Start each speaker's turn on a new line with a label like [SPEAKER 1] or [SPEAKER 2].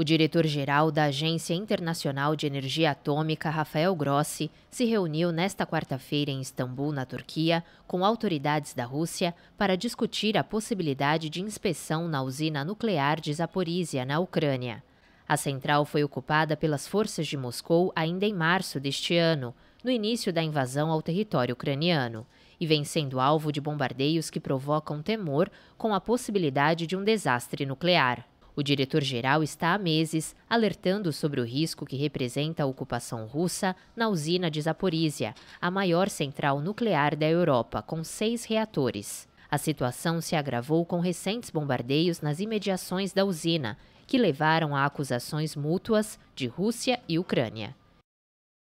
[SPEAKER 1] O diretor-geral da Agência Internacional de Energia Atômica, Rafael Grossi, se reuniu nesta quarta-feira em Istambul, na Turquia, com autoridades da Rússia para discutir a possibilidade de inspeção na usina nuclear de Zaporizhia, na Ucrânia. A central foi ocupada pelas forças de Moscou ainda em março deste ano, no início da invasão ao território ucraniano, e vem sendo alvo de bombardeios que provocam temor com a possibilidade de um desastre nuclear. O diretor-geral está há meses alertando sobre o risco que representa a ocupação russa na usina de Zaporizhia, a maior central nuclear da Europa, com seis reatores. A situação se agravou com recentes bombardeios nas imediações da usina, que levaram a acusações mútuas de Rússia e Ucrânia.